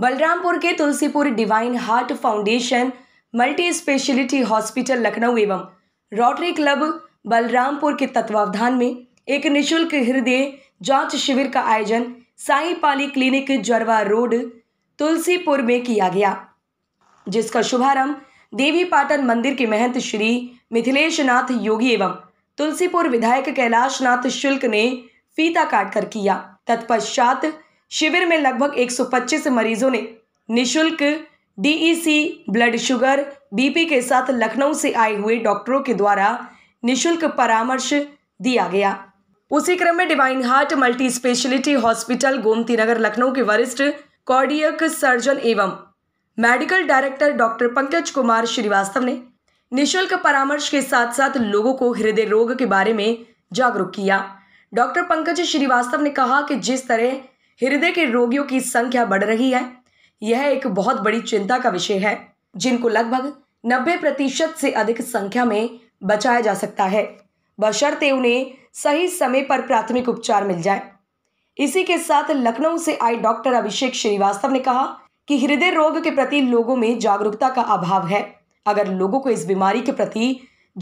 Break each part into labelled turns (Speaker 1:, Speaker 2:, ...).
Speaker 1: बलरामपुर के Tulsipur Divine Heart Foundation Multi Speciality Hospital Lucknow एवं Rotary club Balrampur के तत्वावधान में एक निशुल्क हृदय जांच शिविर का आयोजन साई पाली क्लिनिक जरवा रोड तुलसीपुर में किया गया जिसका शुभारंभ देवी पाटन मंदिर के महंत श्री मिथिलेश नाथ योगी एवं तुलसीपुर विधायक कैलाश नाथ शुल्क ने फीता काट कर किया तत्पश्चात शिविर में लगभग 125 मरीजों ने निशुल्क डीईसी ब्लड शुगर बीपी के साथ लखनऊ से आए हुए डॉक्टरों के द्वारा निशुल्क परामर्श दिया गया उसी क्रम में Divine Heart Multi Speciality Hospital Gomti Nagar Lucknow के वरिष्ठ कॉर्डियक सर्जन एवं medical director doctor Pankaj Kumar Srivastava ने निशुल्क परामर्श के साथ साथ लोगों को हृदय रोग के बारे में जागरूक किया डॉक्टर पंकज श्रीवास्तव ने कहा कि जिस तरह हृदय के रोगियों की संख्या बढ़ रही है यह एक बहुत बड़ी चिंता का विषय है जिनको लगभग नब्बे प्रतिशत से अधिक संख्या में बचाया जा सकता है बशर्ते उन्हें सही समय पर प्राथमिक उपचार मिल जाए इसी के साथ लखनऊ से आए डॉक्टर अभिषेक श्रीवास्तव ने कहा कि हृदय रोग के प्रति लोगों में जागरूकता का अभाव है अगर लोगों को इस बीमारी के प्रति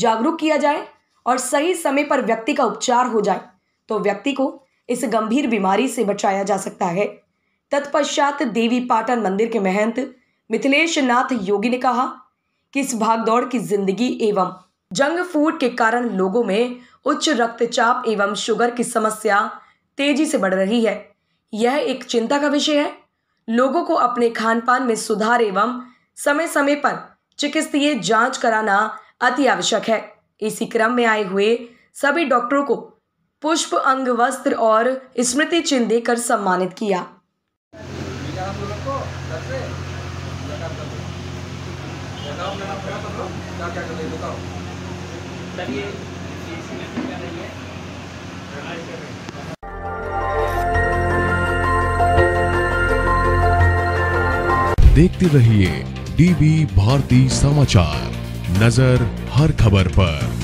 Speaker 1: जागरूक किया जाए और सही समय पर व्यक्ति का उपचार हो जाए तो व्यक्ति को इस गंभीर बीमारी से बचाया जा सकता है तत्पश्चात देवी पाटन मंदिर के महंत मिथिलेश नाथ योगी ने कहा कि इस भागदौड़ की जिंदगी एवं जंग फूड के कारण लोगों में उच्च रक्तचाप एवं शुगर की समस्या तेजी से बढ़ रही है यह एक चिंता का विषय है लोगों को अपने खान पान में सुधार एवं समय समय पर चिकित्सीय जांच कराना अति आवश्यक है इसी क्रम में आए हुए सभी डॉक्टरों को पुष्प अंग वस्त्र और स्मृति चिन्ह देकर सम्मानित किया देखते रहिए डीवी भारती समाचार नजर हर खबर पर